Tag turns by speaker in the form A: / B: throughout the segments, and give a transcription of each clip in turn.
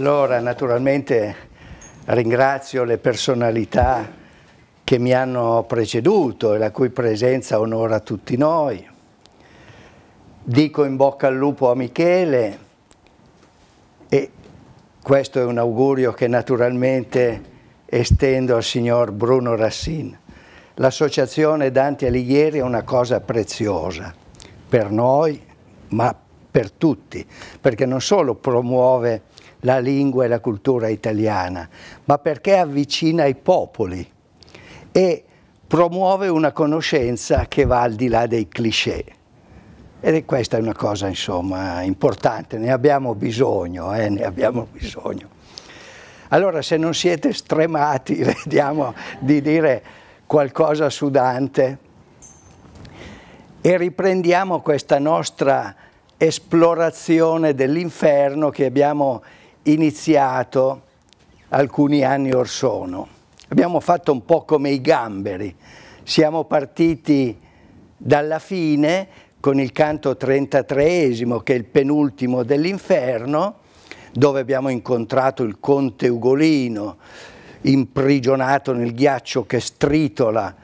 A: Allora, naturalmente ringrazio le personalità che mi hanno preceduto e la cui presenza onora tutti noi. Dico in bocca al lupo a Michele e questo è un augurio che naturalmente estendo al signor Bruno Rassin. L'associazione Dante Alighieri è una cosa preziosa per noi, ma per tutti, perché non solo promuove la lingua e la cultura italiana, ma perché avvicina i popoli e promuove una conoscenza che va al di là dei cliché. Ed è questa è una cosa insomma importante, ne abbiamo bisogno, eh, ne abbiamo bisogno. Allora se non siete stremati, vediamo di dire qualcosa su Dante e riprendiamo questa nostra esplorazione dell'inferno che abbiamo iniziato alcuni anni or sono. Abbiamo fatto un po' come i gamberi, siamo partiti dalla fine con il canto 33 che è il penultimo dell'inferno, dove abbiamo incontrato il conte Ugolino, imprigionato nel ghiaccio che stritola,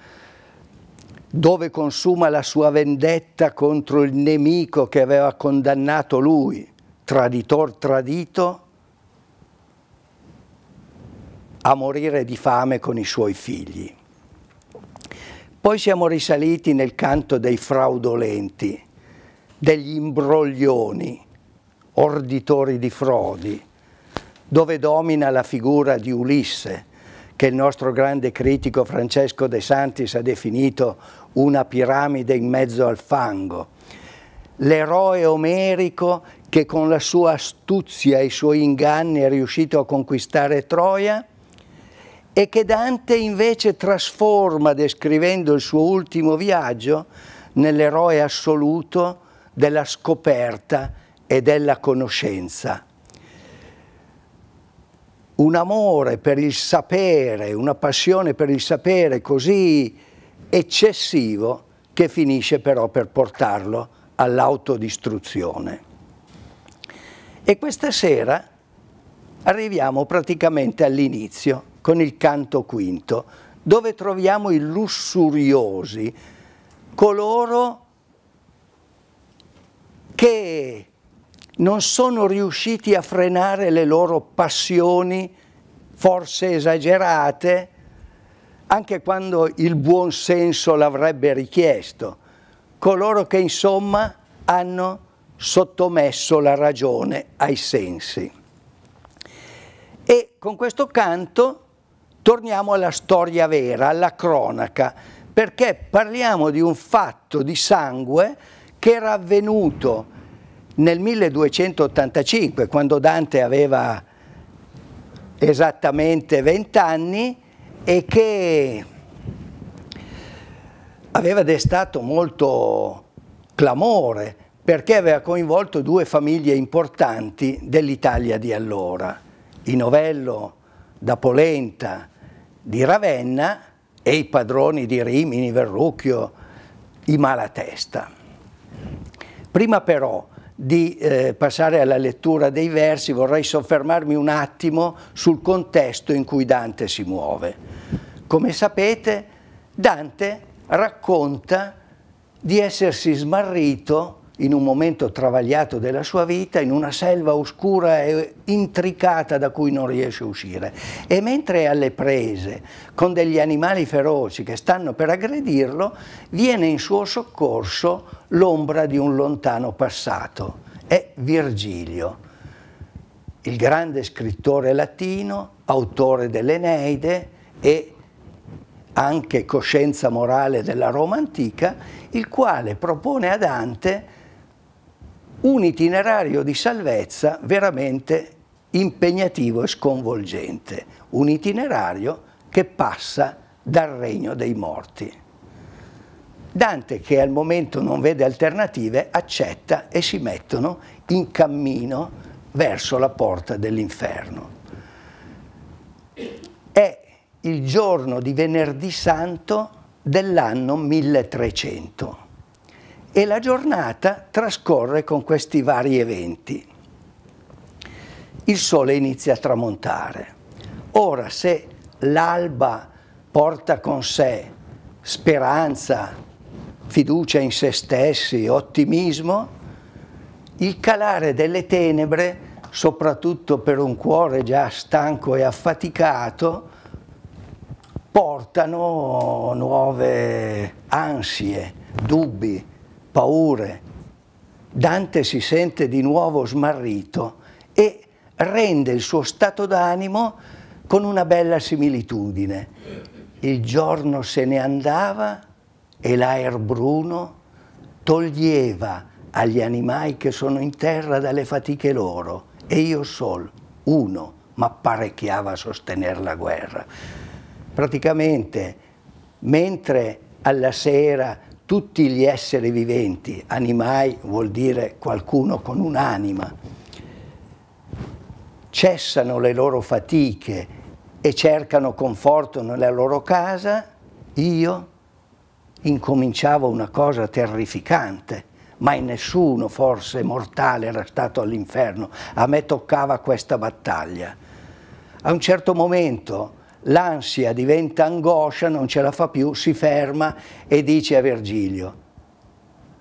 A: dove consuma la sua vendetta contro il nemico che aveva condannato lui, traditor tradito, a morire di fame con i suoi figli. Poi siamo risaliti nel canto dei fraudolenti, degli imbroglioni, orditori di frodi, dove domina la figura di Ulisse, che il nostro grande critico Francesco De Santis ha definito una piramide in mezzo al fango, l'eroe omerico che con la sua astuzia e i suoi inganni è riuscito a conquistare Troia e che Dante invece trasforma, descrivendo il suo ultimo viaggio, nell'eroe assoluto della scoperta e della conoscenza. Un amore per il sapere, una passione per il sapere così eccessivo che finisce però per portarlo all'autodistruzione. E questa sera arriviamo praticamente all'inizio con il canto quinto, dove troviamo i lussuriosi, coloro che non sono riusciti a frenare le loro passioni, forse esagerate, anche quando il buon senso l'avrebbe richiesto, coloro che insomma hanno sottomesso la ragione ai sensi. E con questo canto torniamo alla storia vera, alla cronaca, perché parliamo di un fatto di sangue che era avvenuto nel 1285, quando Dante aveva esattamente 20 anni e che aveva destato molto clamore perché aveva coinvolto due famiglie importanti dell'Italia di allora, i Novello da Polenta di Ravenna e i padroni di Rimini, Verrucchio, i Malatesta. Prima però di eh, passare alla lettura dei versi vorrei soffermarmi un attimo sul contesto in cui Dante si muove. Come sapete, Dante racconta di essersi smarrito in un momento travagliato della sua vita, in una selva oscura e intricata da cui non riesce a uscire. E mentre è alle prese con degli animali feroci che stanno per aggredirlo, viene in suo soccorso l'ombra di un lontano passato. È Virgilio, il grande scrittore latino, autore dell'Eneide e anche coscienza morale della Roma antica, il quale propone a Dante un itinerario di salvezza veramente impegnativo e sconvolgente, un itinerario che passa dal regno dei morti. Dante, che al momento non vede alternative, accetta e si mettono in cammino verso la porta dell'inferno. È il giorno di venerdì santo dell'anno 1300 e la giornata trascorre con questi vari eventi. Il sole inizia a tramontare. Ora se l'alba porta con sé speranza, fiducia in se stessi, ottimismo, il calare delle tenebre, soprattutto per un cuore già stanco e affaticato, portano nuove ansie, dubbi, paure. Dante si sente di nuovo smarrito e rende il suo stato d'animo con una bella similitudine. Il giorno se ne andava e l'aer bruno toglieva agli animali che sono in terra dalle fatiche loro e io sol, uno, m'apparecchiava a sostenere la guerra. Praticamente, mentre alla sera tutti gli esseri viventi, animai vuol dire qualcuno con un'anima, cessano le loro fatiche e cercano conforto nella loro casa, io incominciavo una cosa terrificante. Mai nessuno, forse mortale, era stato all'inferno. A me toccava questa battaglia. A un certo momento l'ansia diventa angoscia, non ce la fa più, si ferma e dice a Virgilio,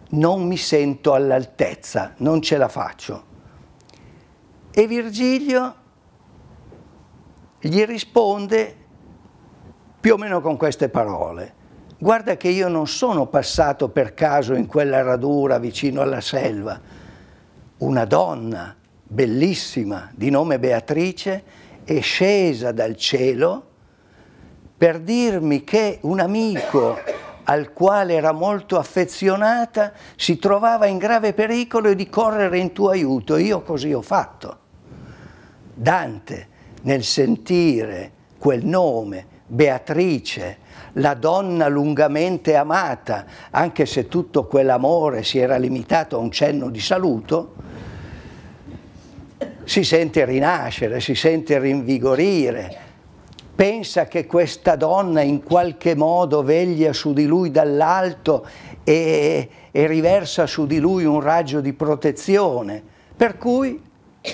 A: non mi sento all'altezza, non ce la faccio. E Virgilio gli risponde più o meno con queste parole, guarda che io non sono passato per caso in quella radura vicino alla selva, una donna bellissima di nome Beatrice è scesa dal cielo per dirmi che un amico al quale era molto affezionata si trovava in grave pericolo di correre in tuo aiuto. Io così ho fatto. Dante, nel sentire quel nome, Beatrice, la donna lungamente amata, anche se tutto quell'amore si era limitato a un cenno di saluto, si sente rinascere, si sente rinvigorire, pensa che questa donna in qualche modo veglia su di lui dall'alto e, e, riversa su di lui un raggio di protezione, per cui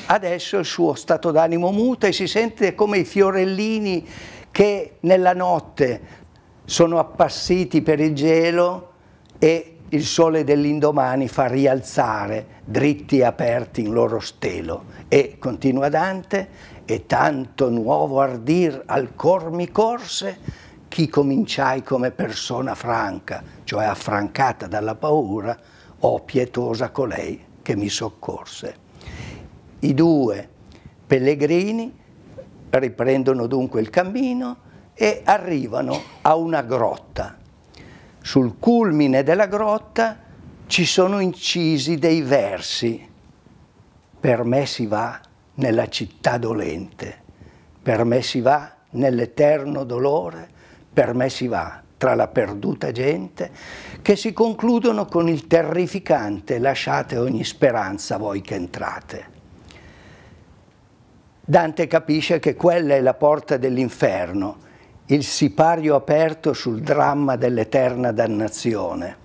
A: adesso il suo stato d'animo muta e si sente come i fiorellini che nella notte sono appassiti per il gelo e il sole dell'indomani fa rialzare dritti e aperti in loro stelo. E continua Dante, e tanto nuovo ardir al cor mi corse, chi cominciai come persona franca, cioè affrancata dalla paura, o pietosa colei che mi soccorse. I due pellegrini riprendono dunque il cammino e arrivano a una grotta. Sul culmine della grotta ci sono incisi dei versi. Per me si va nella città dolente. Per me si va nell'eterno dolore, per me si va tra la perduta gente, che si concludono con il terrificante lasciate ogni speranza voi che entrate. Dante capisce che quella è la porta dell'inferno, il sipario aperto sul dramma dell'eterna dannazione.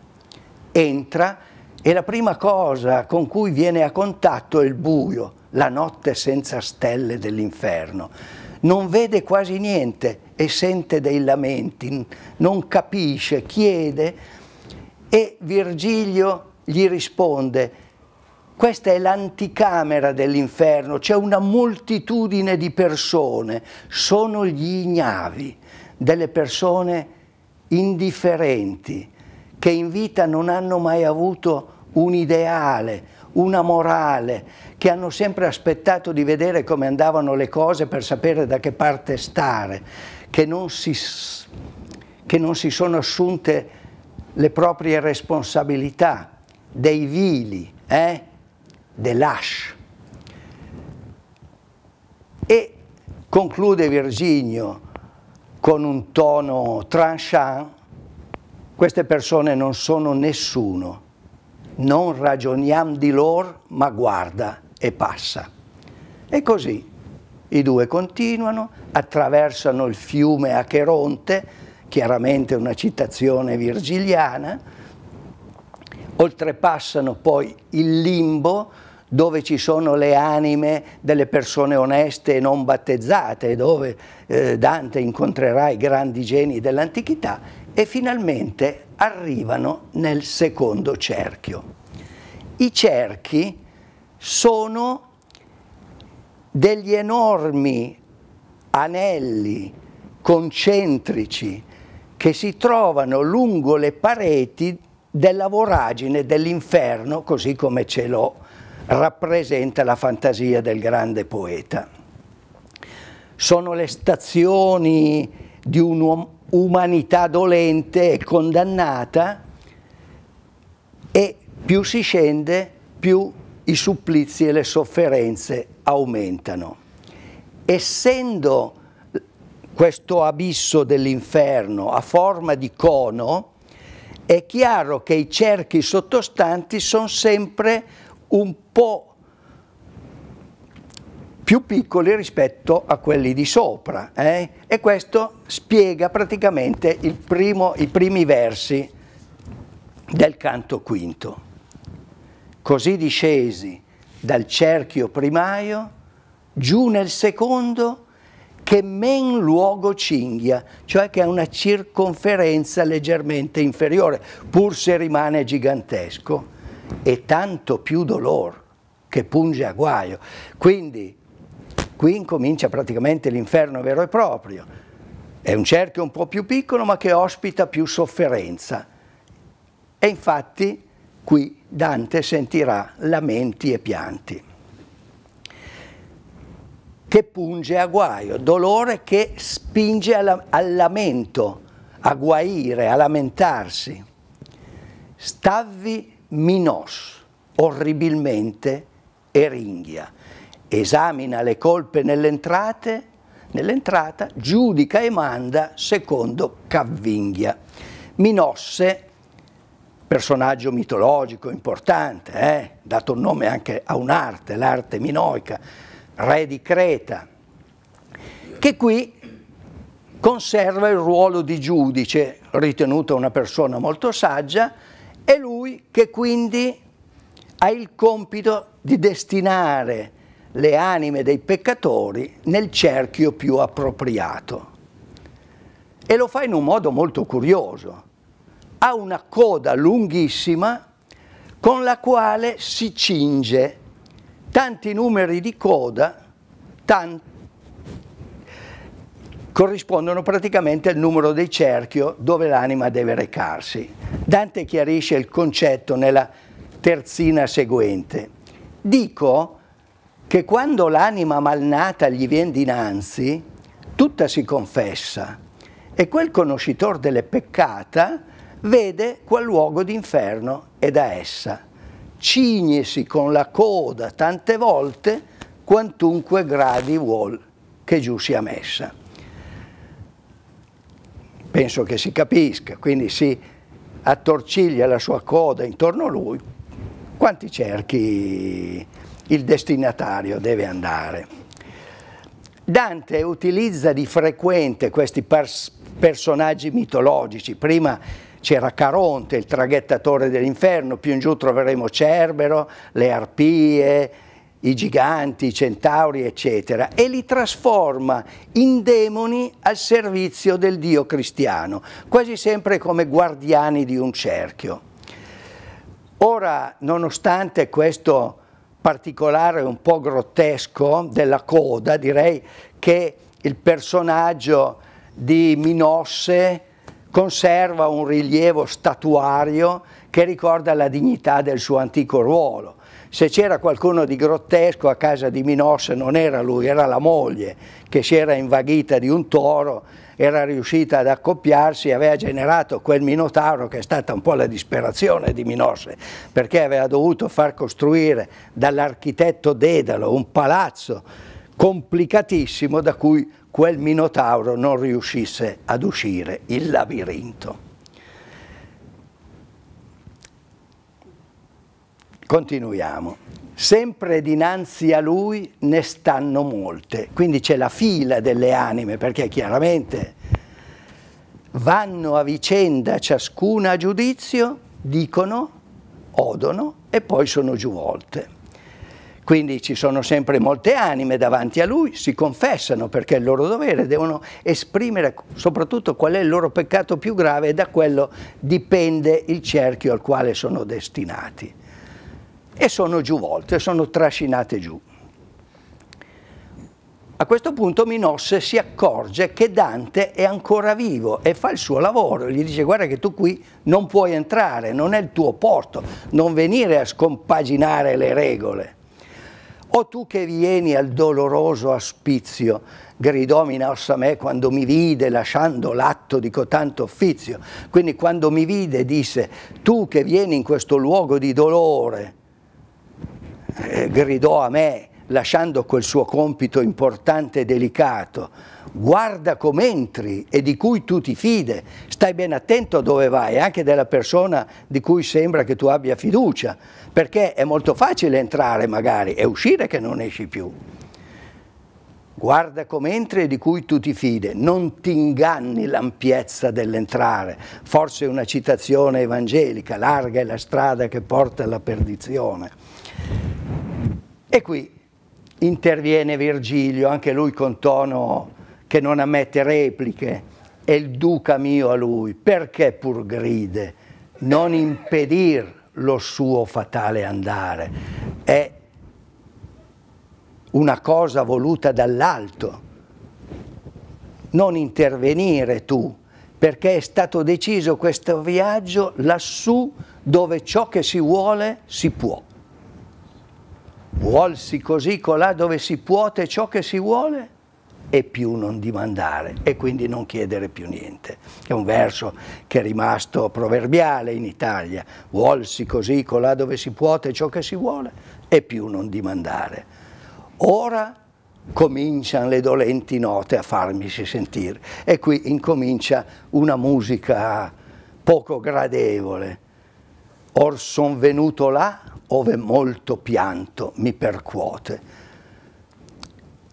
A: Entra e la prima cosa con cui viene a contatto è il buio, la notte senza stelle dell'inferno. Non vede quasi niente e sente dei lamenti, non capisce, chiede e Virgilio gli risponde questa è l'anticamera dell'inferno, c'è una moltitudine di persone, sono gli ignavi, delle persone indifferenti, che in vita non hanno mai avuto un ideale, una morale, che hanno sempre aspettato di vedere come andavano le cose per sapere da che parte stare, che non si, che non si sono assunte le proprie responsabilità, dei vili, eh? dell'ash. E conclude Virginio con un tono tranchant, queste persone non sono nessuno, non ragioniamo di loro, ma guarda e passa. E così i due continuano, attraversano il fiume Acheronte, chiaramente una citazione virgiliana, oltrepassano poi il limbo dove ci sono le anime delle persone oneste e non battezzate, dove eh, Dante incontrerà i grandi geni dell'antichità e finalmente arrivano nel secondo cerchio. I cerchi sono degli enormi anelli concentrici che si trovano lungo le pareti della voragine dell'inferno, così come ce lo rappresenta la fantasia del grande poeta. Sono le stazioni di un, umanità dolente e condannata e più si scende più i supplizi e le sofferenze aumentano. Essendo questo abisso dell'inferno a forma di cono, è chiaro che i cerchi sottostanti sono sempre un po' più piccoli rispetto a quelli di sopra eh? e questo spiega praticamente primo, i primi versi del canto quinto. Così discesi dal cerchio primaio giù nel secondo che men luogo cinghia, cioè che ha una circonferenza leggermente inferiore, pur se rimane gigantesco, e tanto più dolor che punge a guaio. Quindi Qui incomincia praticamente l'inferno vero e proprio. È un cerchio un po' più piccolo ma che ospita più sofferenza. E infatti qui Dante sentirà lamenti e pianti che punge a guaio, dolore che spinge alla, al lamento, a guaire, a lamentarsi. Stavvi minos, orribilmente, eringhia esamina le colpe nell'entrata, giudica e manda secondo Cavvinghia. Minosse, personaggio mitologico importante, eh? dato un nome anche a un'arte, l'arte minoica, re di Creta, che qui conserva il ruolo di giudice, ritenuta una persona molto saggia, è lui che quindi ha il compito di destinare le anime dei peccatori nel cerchio più appropriato. E lo fa in un modo molto curioso. Ha una coda lunghissima con la quale si cinge tanti numeri di coda tanti corrispondono praticamente al numero del cerchio dove l'anima deve recarsi. Dante chiarisce il concetto nella terzina seguente. Dico che quando l'anima malnata gli viene dinanzi, tutta si confessa e quel conoscitor delle peccata vede qual luogo d'inferno è da essa. Cignesi con la coda tante volte quantunque gradi vuol che giù sia messa. Penso che si capisca, quindi si attorciglia la sua coda intorno a lui quanti cerchi il destinatario deve andare. Dante utilizza di frequente questi pers personaggi mitologici, prima c'era Caronte, il traghettatore dell'inferno, più in giù troveremo Cerbero, le arpie, i giganti, i centauri, eccetera, e li trasforma in demoni al servizio del Dio cristiano, quasi sempre come guardiani di un cerchio. Ora, nonostante questo particolare un po' grottesco della coda, direi che il personaggio di Minosse conserva un rilievo statuario che ricorda la dignità del suo antico ruolo. Se c'era qualcuno di grottesco a casa di Minosse non era lui, era la moglie che si era invaghita di un toro era riuscita ad accoppiarsi e aveva generato quel Minotauro che è stata un po' la disperazione di Minosse, perché aveva dovuto far costruire dall'architetto Dedalo un palazzo complicatissimo da cui quel Minotauro non riuscisse ad uscire, il labirinto. Continuiamo. Sempre dinanzi a lui ne stanno molte, quindi c'è la fila delle anime, perché chiaramente vanno a vicenda ciascuna a giudizio, dicono, odono e poi sono giuvolte. Quindi ci sono sempre molte anime davanti a lui, si confessano perché è il loro dovere, devono esprimere soprattutto qual è il loro peccato più grave e da quello dipende il cerchio al quale sono destinati e sono giuvolte, sono trascinate giù. A questo punto Minosse si accorge che Dante è ancora vivo e fa il suo lavoro, gli dice guarda che tu qui non puoi entrare, non è il tuo porto, non venire a scompaginare le regole. O tu che vieni al doloroso aspizio, gridò Minosse a me quando mi vide lasciando l'atto di cotanto offizio, quindi quando mi vide disse tu che vieni in questo luogo di dolore, eh, gridò a me, lasciando quel suo compito importante e delicato, guarda come entri e di cui tu ti fide, stai ben attento a dove vai, eh, anche della persona di cui sembra che tu abbia fiducia, perché è molto facile entrare magari e uscire che non esci più. Guarda come entri e di cui tu ti fide, non ti inganni l'ampiezza dell'entrare, forse una citazione evangelica, larga è la strada che porta alla perdizione. E qui interviene Virgilio, anche lui con tono che non ammette repliche, e il duca mio a lui, perché pur gride, non impedir lo suo fatale andare, è una cosa voluta dall'alto, non intervenire tu, perché è stato deciso questo viaggio lassù dove ciò che si vuole si può vuolsi così colà dove si puote ciò che si vuole e più non dimandare e quindi non chiedere più niente. È un verso che è rimasto proverbiale in Italia, vuolsi così colà dove si puote ciò che si vuole e più non dimandare. Ora cominciano le dolenti note a farmisi sentire e qui incomincia una musica poco gradevole. Or son venuto là ove molto pianto mi percuote.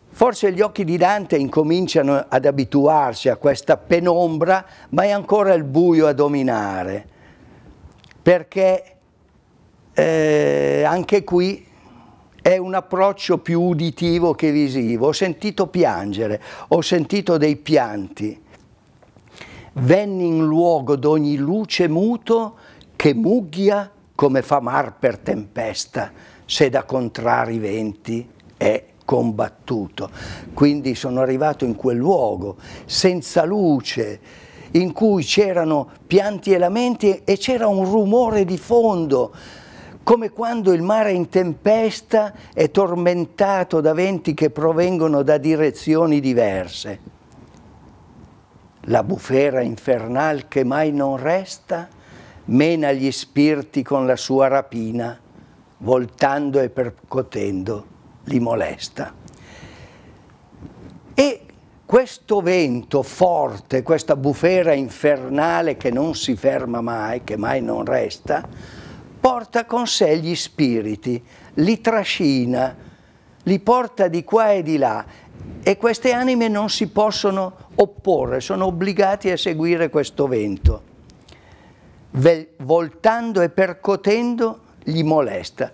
A: Forse gli occhi di Dante incominciano ad abituarsi a questa penombra, ma è ancora il buio a dominare, perché eh, anche qui è un approccio più uditivo che visivo. Ho sentito piangere, ho sentito dei pianti. Venni in luogo d'ogni luce muto che mugghia come fa mar per tempesta, se da contrari venti è combattuto. Quindi sono arrivato in quel luogo, senza luce, in cui c'erano pianti e lamenti e c'era un rumore di fondo, come quando il mare in tempesta è tormentato da venti che provengono da direzioni diverse. La bufera infernal che mai non resta, mena gli spiriti con la sua rapina, voltando e percotendo, li molesta. E questo vento forte, questa bufera infernale che non si ferma mai, che mai non resta, porta con sé gli spiriti, li trascina, li porta di qua e di là e queste anime non si possono opporre, sono obbligati a seguire questo vento voltando e percotendo gli molesta.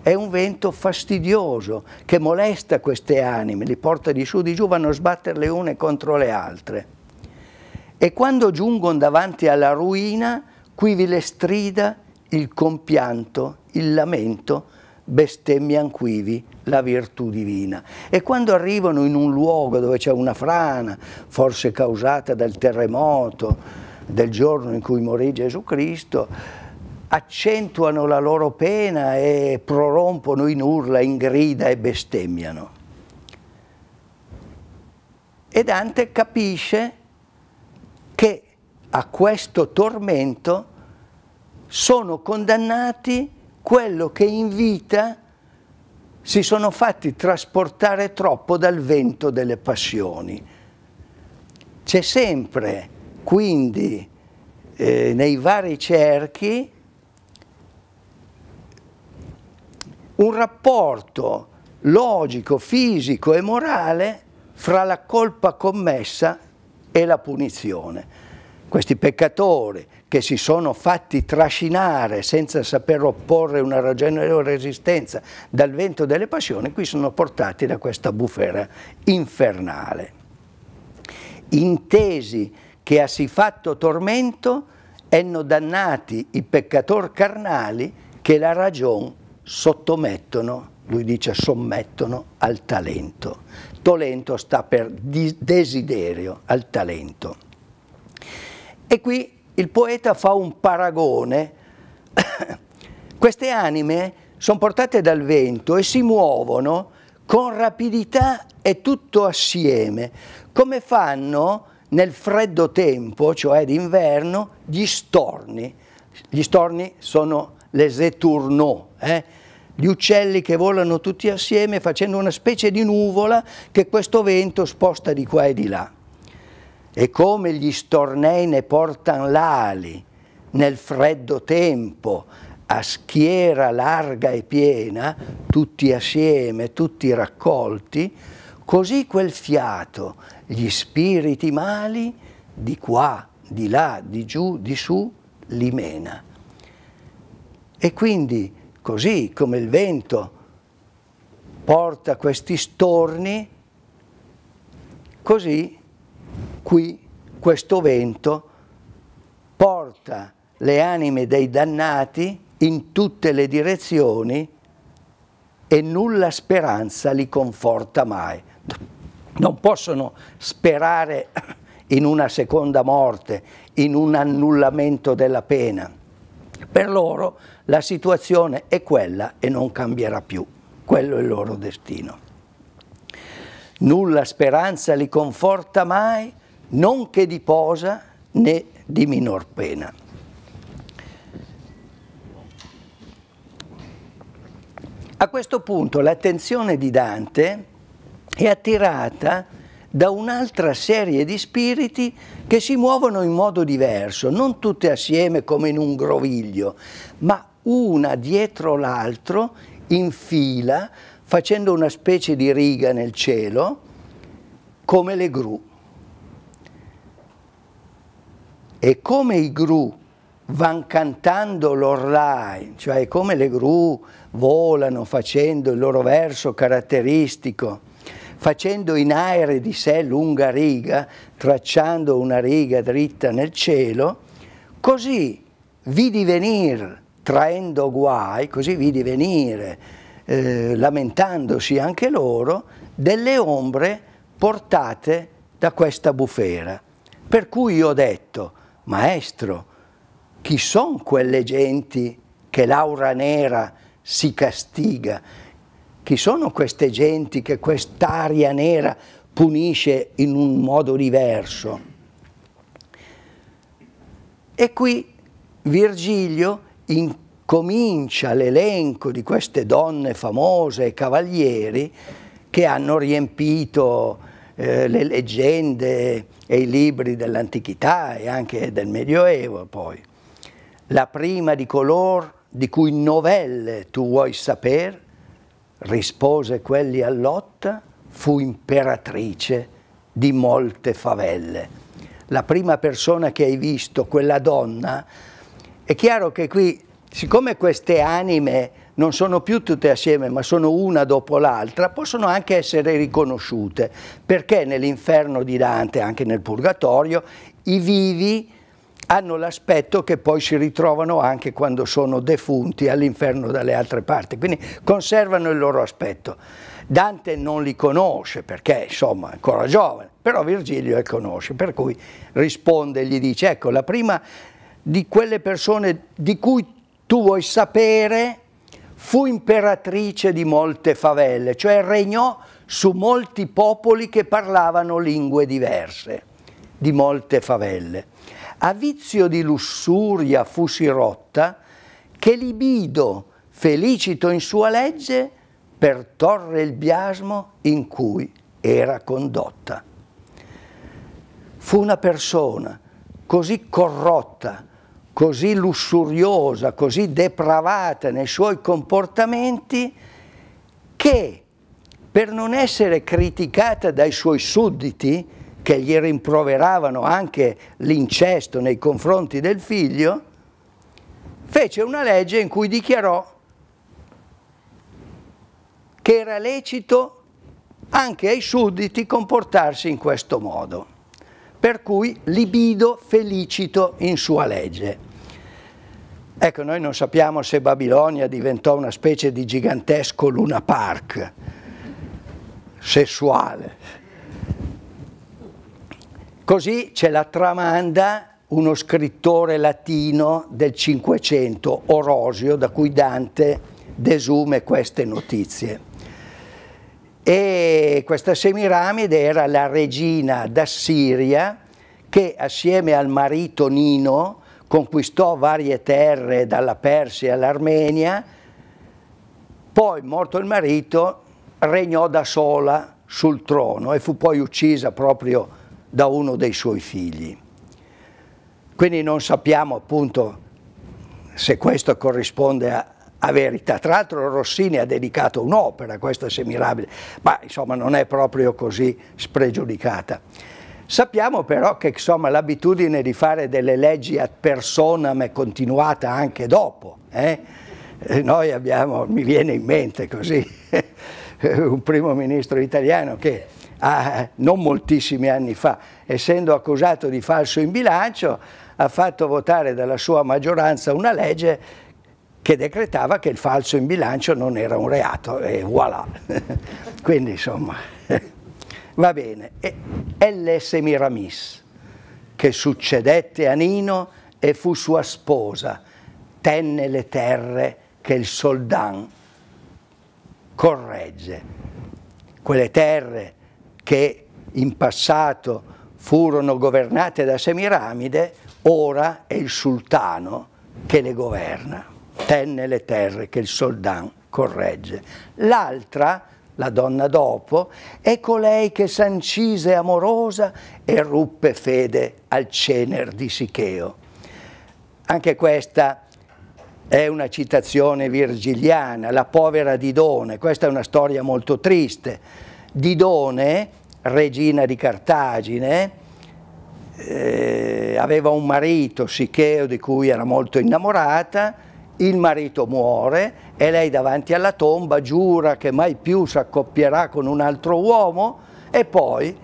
A: È un vento fastidioso che molesta queste anime, li porta di su di giù, vanno a sbattere le une contro le altre. E quando giungono davanti alla ruina, qui vi le strida il compianto, il lamento, bestemmian quivi la virtù divina. E quando arrivano in un luogo dove c'è una frana, forse causata dal terremoto, del giorno in cui morì Gesù Cristo, accentuano la loro pena e prorompono in urla, in grida e bestemmiano. E Dante capisce che a questo tormento sono condannati quello che in vita si sono fatti trasportare troppo dal vento delle passioni. C'è sempre quindi eh, nei vari cerchi un rapporto logico, fisico e morale fra la colpa commessa e la punizione. Questi peccatori che si sono fatti trascinare senza saper opporre una ragionevole resistenza dal vento delle passioni, qui sono portati da questa bufera infernale. Intesi che ha si fatto tormento enno dannati i peccator carnali che la ragion sottomettono, lui dice sommettono al talento. Talento sta per desiderio, al talento. E qui il poeta fa un paragone. Queste anime sono portate dal vento e si muovono con rapidità e tutto assieme, come fanno nel freddo tempo, cioè d'inverno, gli storni. Gli storni sono les étourneaux, eh? gli uccelli che volano tutti assieme facendo una specie di nuvola che questo vento sposta di qua e di là. E come gli stornei ne portano l'ali nel freddo tempo, a schiera larga e piena, tutti assieme, tutti raccolti, così quel fiato gli spiriti mali di qua, di là, di giù, di su, li mena. E quindi così come il vento porta questi storni, così qui questo vento porta le anime dei dannati in tutte le direzioni e nulla speranza li conforta mai non possono sperare in una seconda morte, in un annullamento della pena. Per loro la situazione è quella e non cambierà più. Quello è il loro destino. Nulla speranza li conforta mai, non che di posa né di minor pena. A questo punto l'attenzione di Dante è attirata da un'altra serie di spiriti che si muovono in modo diverso, non tutte assieme come in un groviglio, ma una dietro l'altro in fila, facendo una specie di riga nel cielo, come le gru. E come i gru van cantando l'orlai, cioè come le gru volano facendo il loro verso caratteristico, facendo in aere di sé lunga riga, tracciando una riga dritta nel cielo, così vidi venir traendo guai, così vidi venire, eh, lamentandosi anche loro, delle ombre portate da questa bufera. Per cui io ho detto, maestro, chi sono quelle genti che l'aura nera si castiga? chi sono queste genti che quest'aria nera punisce in un modo diverso? E qui Virgilio incomincia l'elenco di queste donne famose e cavalieri che hanno riempito eh, le leggende e i libri dell'antichità e anche del Medioevo poi. La prima di color di cui novelle tu vuoi sapere rispose quelli a lotta, fu imperatrice di molte favelle. La prima persona che hai visto, quella donna, è chiaro che qui, siccome queste anime non sono più tutte assieme, ma sono una dopo l'altra, possono anche essere riconosciute, perché nell'inferno di Dante, anche nel purgatorio, i vivi hanno l'aspetto che poi si ritrovano anche quando sono defunti all'inferno dalle altre parti, quindi conservano il loro aspetto. Dante non li conosce perché insomma è ancora giovane, però Virgilio li conosce, per cui risponde e gli dice ecco la prima di quelle persone di cui tu vuoi sapere fu imperatrice di molte favelle, cioè regnò su molti popoli che parlavano lingue diverse, di molte favelle a vizio di lussuria fu si rotta, che libido felicito in sua legge per pertorre il biasmo in cui era condotta. Fu una persona così corrotta, così lussuriosa, così depravata nei suoi comportamenti, che per non essere criticata dai suoi sudditi, che gli rimproveravano anche l'incesto nei confronti del figlio, fece una legge in cui dichiarò che era lecito anche ai sudditi comportarsi in questo modo, per cui libido felicito in sua legge. Ecco, noi non sappiamo se Babilonia diventò una specie di gigantesco Luna Park sessuale, Così ce la tramanda uno scrittore latino del Cinquecento, Orosio, da cui Dante desume queste notizie. E questa Semiramide era la regina d'Assiria che assieme al marito Nino conquistò varie terre dalla Persia all'Armenia, poi morto il marito regnò da sola sul trono e fu poi uccisa proprio da uno dei suoi figli. Quindi non sappiamo appunto se questo corrisponde a, a verità. Tra l'altro Rossini ha dedicato un'opera questa questa Semirabile, ma insomma non è proprio così spregiudicata. Sappiamo però che l'abitudine di fare delle leggi ad personam è continuata anche dopo. Eh? eh noi abbiamo, mi viene in mente così, un primo ministro italiano che ah, non moltissimi anni fa, essendo accusato di falso in bilancio, ha fatto votare dalla sua maggioranza una legge che decretava che il falso in bilancio non era un reato e voilà. Quindi insomma, va bene. E L.S. Miramis, che succedette a Nino e fu sua sposa, tenne le terre che il Soldan corregge. Quelle terre che in passato furono governate da Semiramide, ora è il sultano che le governa, tenne le terre che il soldan corregge. L'altra, la donna dopo, è colei che s'ancise amorosa e ruppe fede al cener di Sicheo. Anche questa è una citazione virgiliana, la povera Didone, questa è una storia molto triste, Didone, regina di Cartagine, eh, aveva un marito, Sicheo, di cui era molto innamorata, il marito muore e lei davanti alla tomba giura che mai più si accoppierà con un altro uomo e poi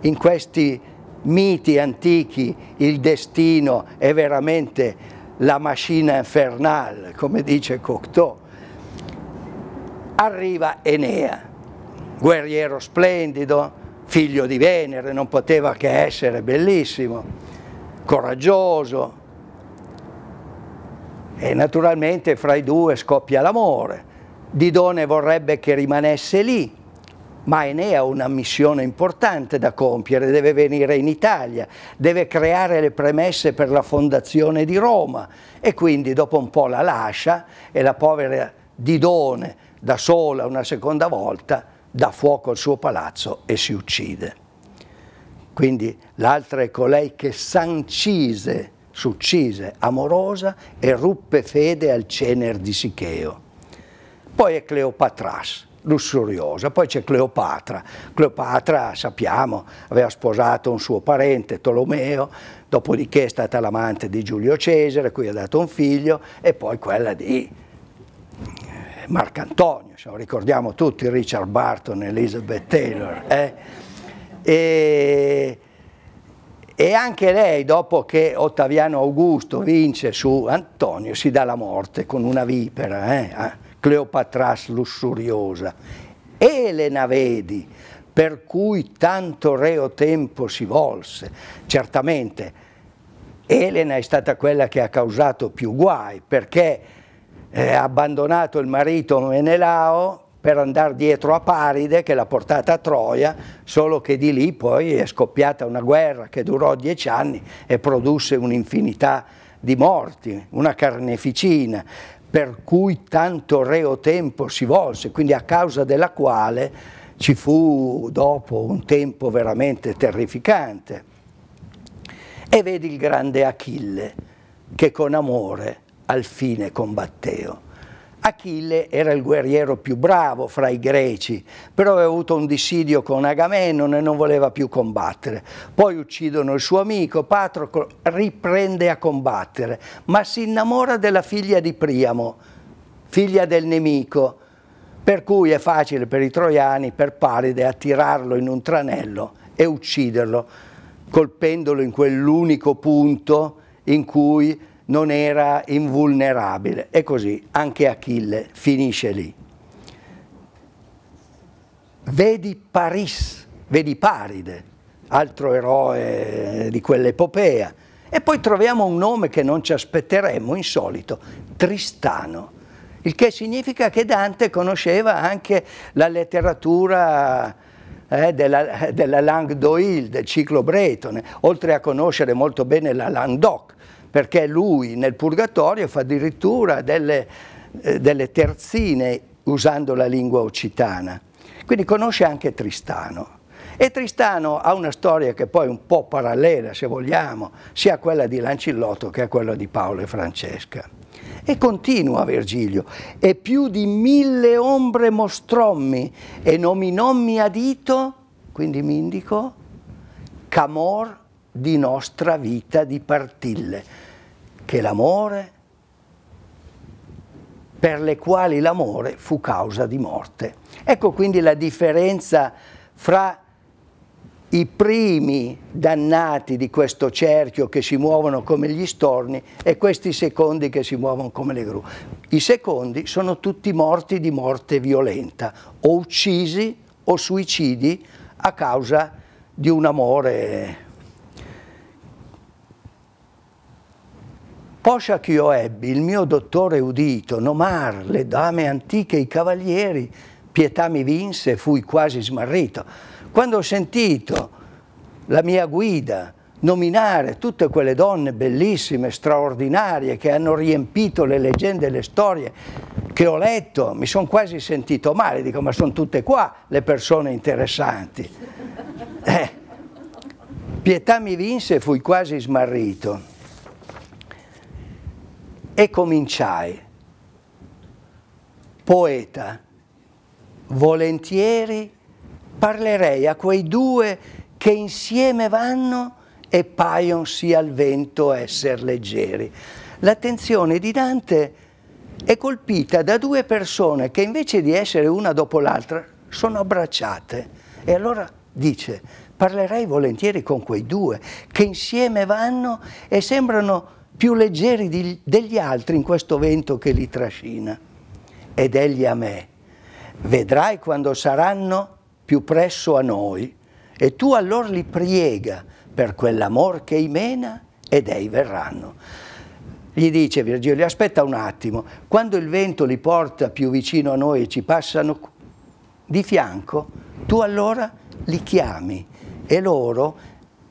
A: in questi miti antichi il destino è veramente la macchina infernale, come dice Cocteau, arriva Enea guerriero splendido, figlio di Venere, non poteva che essere bellissimo, coraggioso. E naturalmente fra i due scoppia l'amore. Didone vorrebbe che rimanesse lì, ma Enea ha una missione importante da compiere, deve venire in Italia, deve creare le premesse per la fondazione di Roma e quindi dopo un po' la lascia e la povera Didone da sola una seconda volta dà fuoco al suo palazzo e si uccide. Quindi l'altra è colei che s'ancise, s'uccise, amorosa e ruppe fede al cener di Sicheo. Poi è Cleopatras, lussuriosa, poi c'è Cleopatra. Cleopatra, sappiamo, aveva sposato un suo parente, Tolomeo, dopodiché è stata l'amante di Giulio Cesare, cui ha dato un figlio, e poi quella di Marcantonio, cioè, ricordiamo tutti Richard Barton, Elizabeth Taylor. Eh? E, e anche lei, dopo che Ottaviano Augusto vince su Antonio, si dà la morte con una vipera, eh? Ah, Cleopatras lussuriosa. Elena Vedi, per cui tanto reo tempo si volse, certamente Elena è stata quella che ha causato più guai, perché eh, abbandonato il marito Menelao per andare dietro a Paride che l'ha portata a Troia, solo che di lì poi è scoppiata una guerra che durò dieci anni e produsse un'infinità di morti, una carneficina, per cui tanto reo tempo si volse, quindi a causa della quale ci fu dopo un tempo veramente terrificante. E vedi il grande Achille che con amore al fine combatteo. Achille era il guerriero più bravo fra i greci, però aveva avuto un dissidio con Agamennone e non voleva più combattere. Poi uccidono il suo amico, Patroclo riprende a combattere, ma si innamora della figlia di Priamo, figlia del nemico, per cui è facile per i troiani, per Paride, attirarlo in un tranello e ucciderlo, colpendolo in quell'unico punto in cui non era invulnerabile e così anche Achille finisce lì. Vedi Paris, vedi Paride, altro eroe di quell'epopea. E poi troviamo un nome che non ci aspetteremmo, insolito, Tristano, il che significa che Dante conosceva anche la letteratura eh, della, della Languedoil, del ciclo bretone, oltre a conoscere molto bene la Languedoc, perché lui nel purgatorio fa addirittura delle, eh, delle terzine usando la lingua occitana. Quindi conosce anche Tristano. E Tristano ha una storia che poi è un po' parallela, se vogliamo, sia a quella di Lancillotto che a quella di Paolo e Francesca. E continua Virgilio, e più di mille ombre mostrommi e nominommi a dito, quindi mi indico, camor di nostra vita di partille che l'amore, per le quali l'amore fu causa di morte. Ecco quindi la differenza fra i primi dannati di questo cerchio che si muovono come gli storni e questi secondi che si muovono come le gru. I secondi sono tutti morti di morte violenta, o uccisi o suicidi a causa di un amore poscia che io ebbi, il mio dottore udito, nomar le dame antiche, i cavalieri, pietà mi vinse e fui quasi smarrito. Quando ho sentito la mia guida nominare tutte quelle donne bellissime, straordinarie, che hanno riempito le leggende e le storie che ho letto, mi sono quasi sentito male, dico ma sono tutte qua le persone interessanti. Eh. Pietà mi vinse e fui quasi smarrito e cominciai. Poeta, volentieri parlerei a quei due che insieme vanno e paion sì al vento esser leggeri. L'attenzione di Dante è colpita da due persone che invece di essere una dopo l'altra sono abbracciate. E allora dice, parlerei volentieri con quei due che insieme vanno e sembrano più leggeri di, degli altri in questo vento che li trascina. Ed egli a me, vedrai quando saranno più presso a noi, e tu allora li priega per quell'amor che i mena ed ei verranno. Gli dice Virgilio, aspetta un attimo, quando il vento li porta più vicino a noi e ci passano di fianco, tu allora li chiami e loro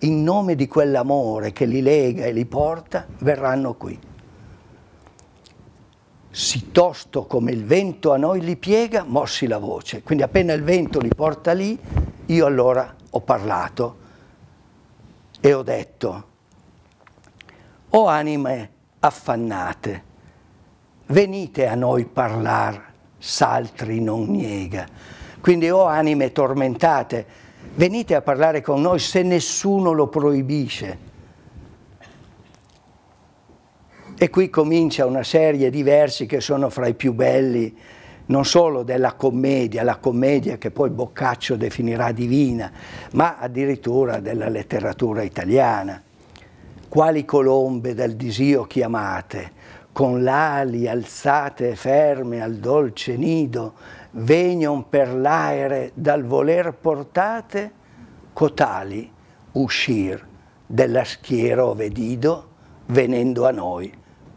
A: in nome di quell'amore che li lega e li porta, verranno qui. Si tosto come il vento a noi li piega, mossi la voce. Quindi appena il vento li porta lì, io allora ho parlato e ho detto, o anime affannate, venite a noi parlar, s'altri non niega. Quindi o anime tormentate, venite a parlare con noi se nessuno lo proibisce. E qui comincia una serie di versi che sono fra i più belli, non solo della commedia, la commedia che poi Boccaccio definirà divina, ma addirittura della letteratura italiana. Quali colombe dal disio chiamate, con l'ali alzate e ferme al dolce nido, venion per l'aere dal voler portate, cotali uscir della schiera ove Dido, venendo a noi,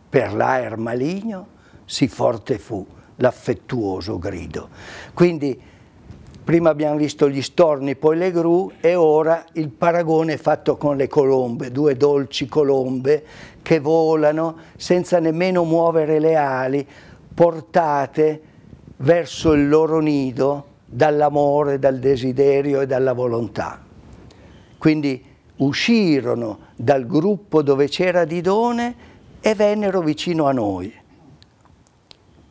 A: per l'aer maligno, si forte fu l'affettuoso grido. Quindi prima abbiamo visto gli storni, poi le gru e ora il paragone fatto con le colombe, due dolci colombe che volano senza nemmeno muovere le ali, portate verso il loro nido dall'amore, dal desiderio e dalla volontà. Quindi uscirono dal gruppo dove c'era Didone e vennero vicino a noi.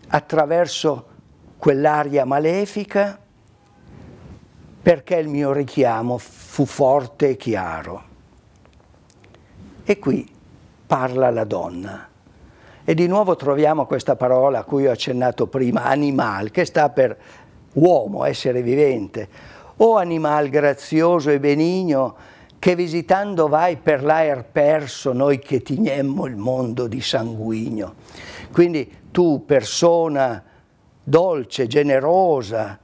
A: Attraverso quell'aria malefica, perché il mio richiamo fu forte e chiaro. E qui parla la donna. E di nuovo troviamo questa parola a cui ho accennato prima, animal, che sta per uomo, essere vivente. O animal grazioso e benigno, che visitando vai per l'aer perso noi che tignemmo il mondo di sanguigno. Quindi tu, persona dolce, generosa,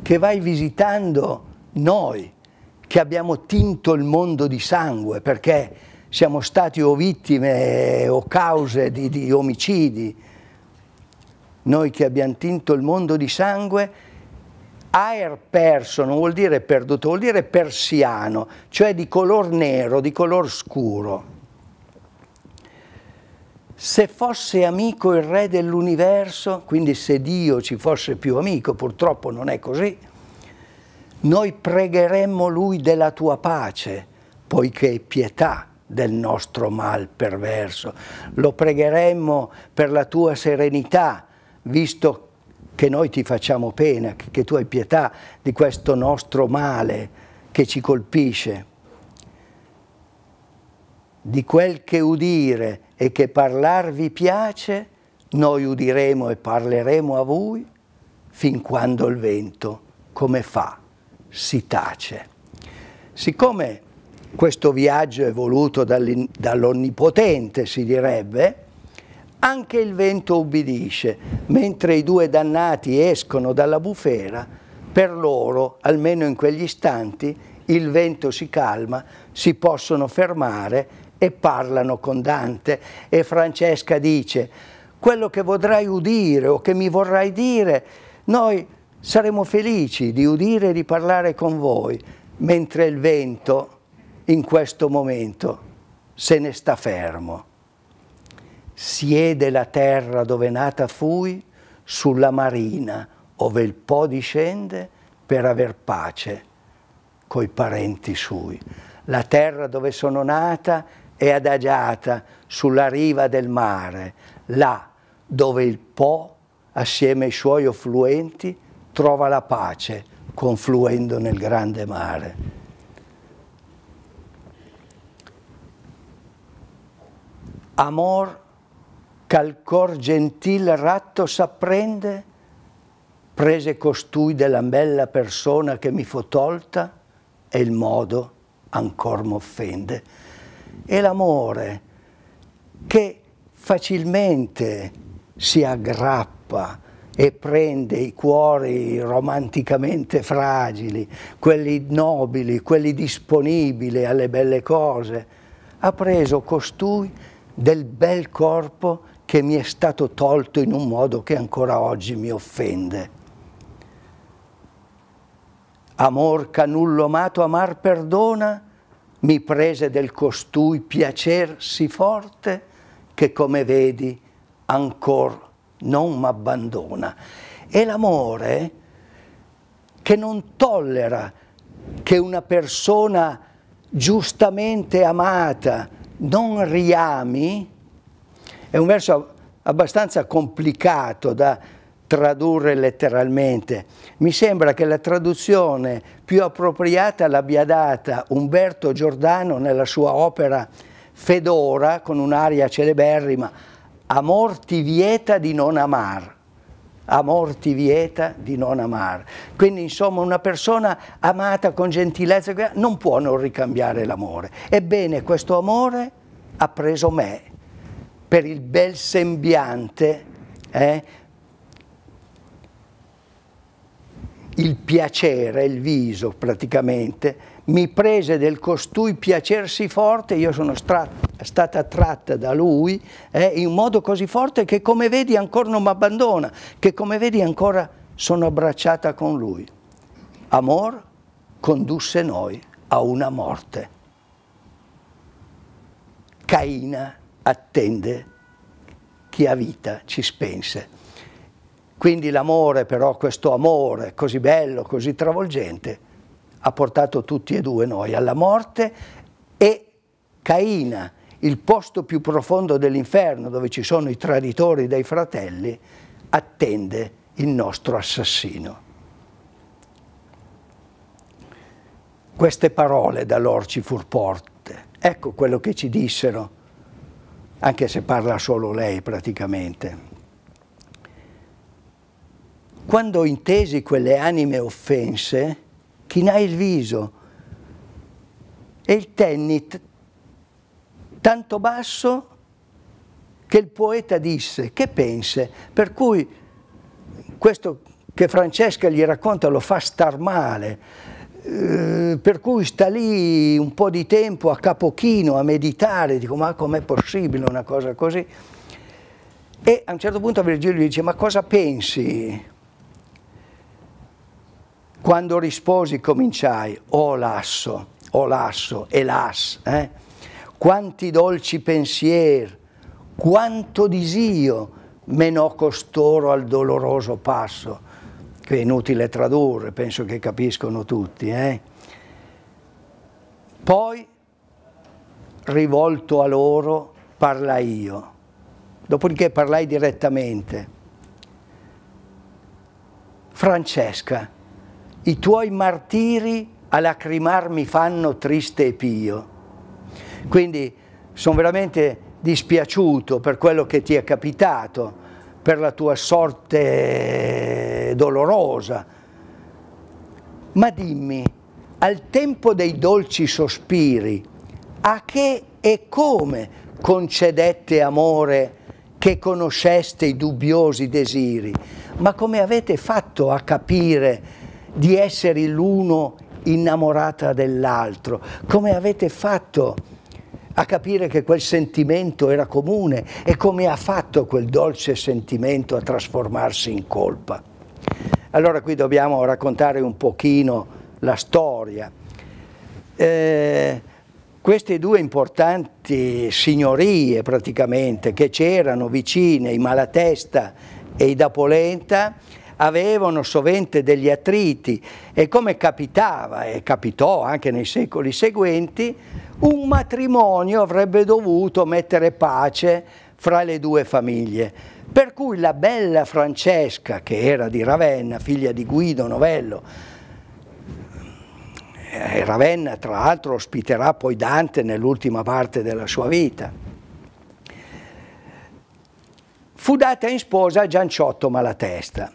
A: che vai visitando noi, che abbiamo tinto il mondo di sangue, perché siamo stati o vittime o cause di, di omicidi, noi che abbiamo tinto il mondo di sangue, aer perso non vuol dire perduto, vuol dire persiano, cioè di color nero, di color scuro. Se fosse amico il re dell'universo, quindi se Dio ci fosse più amico, purtroppo non è così, noi pregheremmo lui della tua pace, poiché pietà del nostro mal perverso. Lo pregheremmo per la tua serenità, visto che noi ti facciamo pena, che tu hai pietà di questo nostro male che ci colpisce. Di quel che udire e che parlarvi piace, noi udiremo e parleremo a voi fin quando il vento, come fa, si tace. Siccome questo viaggio è voluto dall'Onnipotente, si direbbe, anche il vento ubbidisce, mentre i due dannati escono dalla bufera, per loro, almeno in quegli istanti, il vento si calma, si possono fermare e parlano con Dante. E Francesca dice, quello che vorrai udire o che mi vorrai dire, noi saremo felici di udire e di parlare con voi, mentre il vento in questo momento se ne sta fermo. Siede la terra dove nata fui, sulla marina, ove il Po discende, per aver pace coi parenti sui. La terra dove sono nata è adagiata sulla riva del mare, là dove il Po, assieme ai suoi affluenti, trova la pace confluendo nel grande mare. amor ch'al cor gentil ratto s'apprende, prese costui della bella persona che mi fu tolta e il modo ancor m'offende. E l'amore che facilmente si aggrappa e prende i cuori romanticamente fragili, quelli nobili, quelli disponibili alle belle cose, ha preso costui del bel corpo che mi è stato tolto in un modo che ancora oggi mi offende. Amor canullo amato amar perdona, mi prese del costui piacer sì forte che come vedi ancor non m'abbandona. E l'amore che non tollera che una persona giustamente amata, non riami, è un verso abbastanza complicato da tradurre letteralmente. Mi sembra che la traduzione più appropriata l'abbia data Umberto Giordano nella sua opera Fedora, con un'aria celeberrima, Amor ti vieta di non amar amor ti vieta di non amare. Quindi insomma una persona amata con gentilezza non può non ricambiare l'amore. Ebbene questo amore ha preso me per il bel sembiante, eh, il piacere, il viso praticamente, mi prese del costui piacersi forte, io sono stata tratta da lui eh, in modo così forte che come vedi ancora non mi abbandona, che come vedi ancora sono abbracciata con lui. Amor condusse noi a una morte. Caina attende chi ha vita, ci spense. Quindi l'amore però, questo amore così bello, così travolgente, ha portato tutti e due noi alla morte e Caina, il posto più profondo dell'inferno dove ci sono i traditori dei fratelli, attende il nostro assassino. Queste parole da loro ci forte. Ecco quello che ci dissero, anche se parla solo lei praticamente. Quando intesi quelle anime offense, chinai il viso e il tennit tanto basso che il poeta disse, che pense? Per cui questo che Francesca gli racconta lo fa star male, eh, per cui sta lì un po' di tempo a capochino a meditare, dico ma com'è possibile una cosa così? E a un certo punto Virgilio gli dice ma cosa pensi? Quando risposi cominciai, oh lasso, oh lasso, elas, eh? quanti dolci pensieri, quanto disio menò costoro al doloroso passo, che è inutile tradurre, penso che capiscono tutti. Eh? Poi, rivolto a loro, parlai io, dopodiché parlai direttamente. Francesca, i tuoi martiri a lacrimar mi fanno triste e pio. Quindi sono veramente dispiaciuto per quello che ti è capitato, per la tua sorte dolorosa. Ma dimmi, al tempo dei dolci sospiri, a che e come concedette amore che conosceste i dubbiosi desiri? Ma come avete fatto a capire di essere l'uno innamorata dell'altro, come avete fatto a capire che quel sentimento era comune e come ha fatto quel dolce sentimento a trasformarsi in colpa. Allora qui dobbiamo raccontare un pochino la storia. Eh, queste due importanti signorie praticamente che c'erano vicine, i Malatesta e i Dapolenta, Polenta, avevano sovente degli attriti e come capitava e capitò anche nei secoli seguenti, un matrimonio avrebbe dovuto mettere pace fra le due famiglie. Per cui la bella Francesca, che era di Ravenna, figlia di Guido Novello, e Ravenna tra l'altro ospiterà poi Dante nell'ultima parte della sua vita, fu data in sposa a Gianciotto Malatesta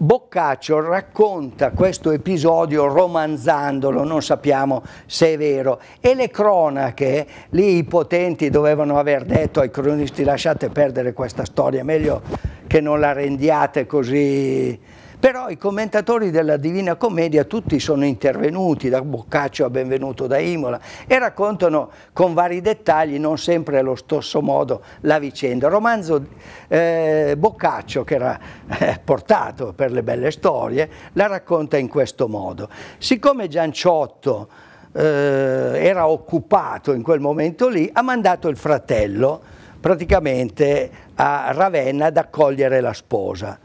A: Boccaccio racconta questo episodio romanzandolo, non sappiamo se è vero, e le cronache, lì i potenti dovevano aver detto ai cronisti lasciate perdere questa storia, meglio che non la rendiate così però i commentatori della Divina Commedia tutti sono intervenuti, da Boccaccio a Benvenuto da Imola, e raccontano con vari dettagli, non sempre allo stesso modo, la vicenda. Il romanzo eh, Boccaccio, che era eh, portato per le belle storie, la racconta in questo modo. Siccome Gianciotto eh, era occupato in quel momento lì, ha mandato il fratello praticamente a Ravenna ad accogliere la sposa.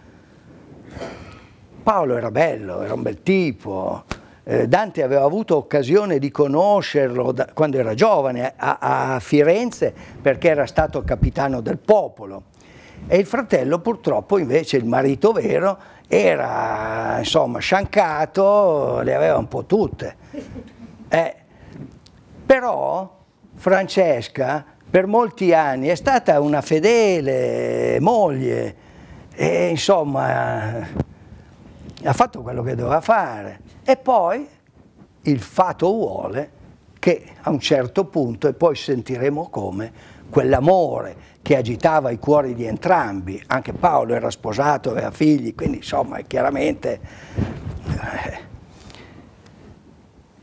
A: Paolo era bello, era un bel tipo, eh, Dante aveva avuto occasione di conoscerlo da, quando era giovane a, a, Firenze perché era stato capitano del popolo e il fratello purtroppo invece, il marito vero, era insomma sciancato, le aveva un po' tutte. Eh, però Francesca per molti anni è stata una fedele moglie e insomma ha fatto quello che doveva fare e poi il fatto vuole che a un certo punto, e poi sentiremo come, quell'amore che agitava i cuori di entrambi, anche Paolo era sposato, aveva figli, quindi insomma è chiaramente eh,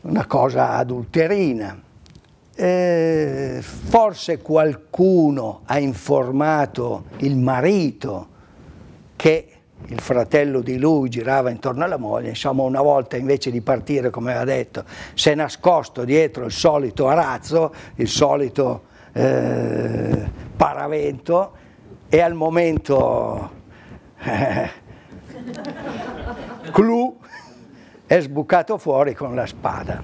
A: una cosa adulterina. Eh, forse qualcuno ha informato il marito che il fratello di lui girava intorno alla moglie, insomma una volta invece di partire, come aveva detto, si è nascosto dietro il solito arazzo, il solito eh, paravento e al momento eh, clou è sbucato fuori con la spada.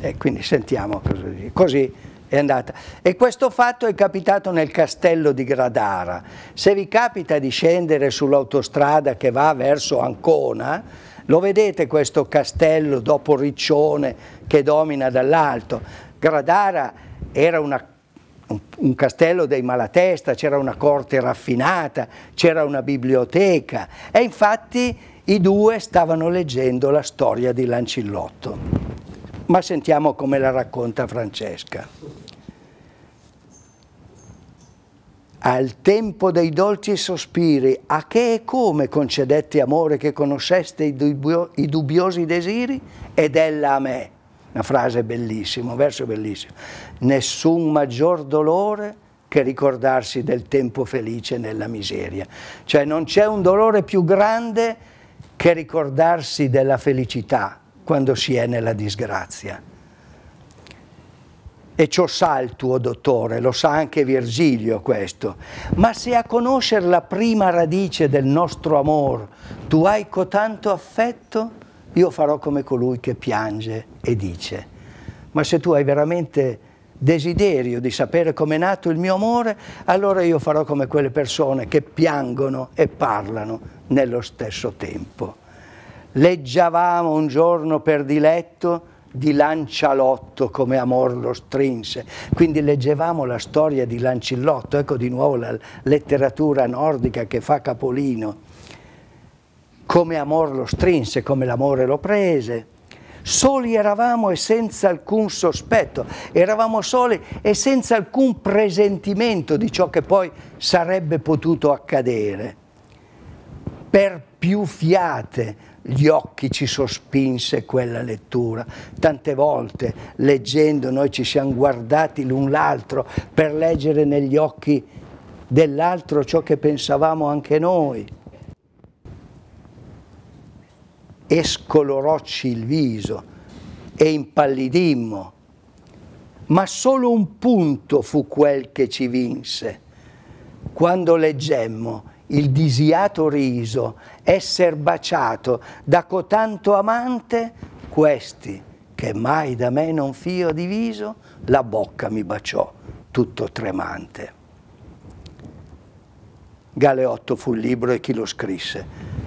A: E quindi sentiamo cosa dice. Così è andata. E questo fatto è capitato nel castello di Gradara. Se vi capita di scendere sull'autostrada che va verso Ancona, lo vedete questo castello dopo Riccione che domina dall'alto. Gradara era una, un castello dei Malatesta, c'era una corte raffinata, c'era una biblioteca e infatti i due stavano leggendo la storia di Lancillotto ma sentiamo come la racconta Francesca. Al tempo dei dolci sospiri, a che e come concedette amore che conosceste i, dubbio, i dubbiosi desiri ed ella a me. Una frase bellissima, un verso bellissimo. Nessun maggior dolore che ricordarsi del tempo felice nella miseria. Cioè non c'è un dolore più grande che ricordarsi della felicità, quando si è nella disgrazia. E ciò sa il tuo dottore, lo sa anche Virgilio questo. Ma se a conoscere la prima radice del nostro amor tu hai cotanto affetto, io farò come colui che piange e dice. Ma se tu hai veramente desiderio di sapere come è nato il mio amore, allora io farò come quelle persone che piangono e parlano nello stesso tempo leggiavamo un giorno per diletto di Lancialotto come amor lo strinse, quindi leggevamo la storia di Lancillotto, ecco di nuovo la letteratura nordica che fa capolino, come amor lo strinse, come l'amore lo prese, soli eravamo e senza alcun sospetto, eravamo soli e senza alcun presentimento di ciò che poi sarebbe potuto accadere. Per più fiate gli occhi ci sospinse quella lettura. Tante volte leggendo noi ci siamo guardati l'un l'altro per leggere negli occhi dell'altro ciò che pensavamo anche noi. E scolorocci il viso e impallidimmo, ma solo un punto fu quel che ci vinse. Quando leggemmo il disiato riso, esser baciato da cotanto amante, questi che mai da me non fio diviso, la bocca mi baciò, tutto tremante. Galeotto fu il libro e chi lo scrisse.